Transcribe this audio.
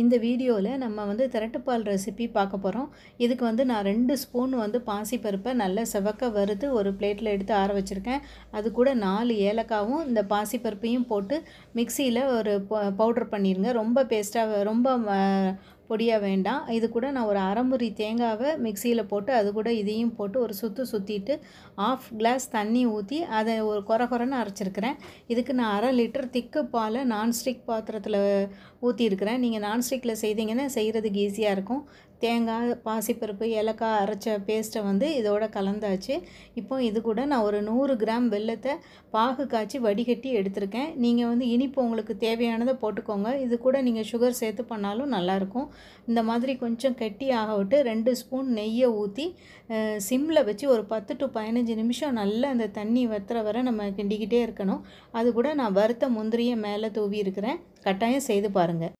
இந்த வீடியோவில் நம்ம வந்து திரட்டுப்பால் ரெசிபி பார்க்க போகிறோம் இதுக்கு வந்து நான் ரெண்டு ஸ்பூன் வந்து பாசிப்பருப்பை நல்லா செவக்க வறுத்து ஒரு பிளேட்டில் எடுத்து ஆற வச்சுருக்கேன் அது கூட நாலு ஏலக்காவும் இந்த பாசிப்பருப்பையும் போட்டு மிக்சியில் ஒரு பவுட்ரு பண்ணிடுங்க ரொம்ப பேஸ்ட்டாக ரொம்ப பொடியாக வேண்டாம் இது கூட நான் ஒரு அரைமுறி தேங்காவை மிக்சியில் போட்டு அது கூட இதையும் போட்டு ஒரு சுற்று சுற்றிட்டு ஆஃப் கிளாஸ் தண்ணி ஊற்றி அதை ஒரு குறை குறைன்னு அரைச்சிருக்கிறேன் இதுக்கு நான் அரை லிட்டர் திக்கு பாலை நான்ஸ்டிக் பாத்திரத்தில் ஊற்றிருக்கிறேன் நீங்கள் நான்ஸ்டிக்கில் செய்தீங்கன்னா செய்கிறதுக்கு ஈஸியாக இருக்கும் தேங்காய் பாசிப்பருப்பு ஏலக்காய் அரைச்ச பேஸ்ட்டை வந்து இதோட கலந்தாச்சு இப்போ இது கூட நான் ஒரு நூறு கிராம் வெள்ளத்தை பாகு காய்ச்சி வடிகட்டி எடுத்திருக்கேன் நீங்கள் வந்து இனிப்பு உங்களுக்கு தேவையானதை போட்டுக்கோங்க இது கூட நீங்கள் சுகர் சேர்த்து பண்ணாலும் நல்லாயிருக்கும் இந்த மாதிரி கொஞ்சம் கெட்டி ஆக விட்டு ரெண்டு ஸ்பூன் நெய்யை ஊற்றி சிம்மில் வச்சு ஒரு பத்து டு பதினஞ்சு நிமிஷம் நல்லா அந்த தண்ணி வத்துற வரை நம்ம கிண்டிக்கிட்டே இருக்கணும் அது கூட நான் வறுத்த முந்திரியை மேலே தூவி இருக்கிறேன் கட்டாயம் செய்து பாருங்கள்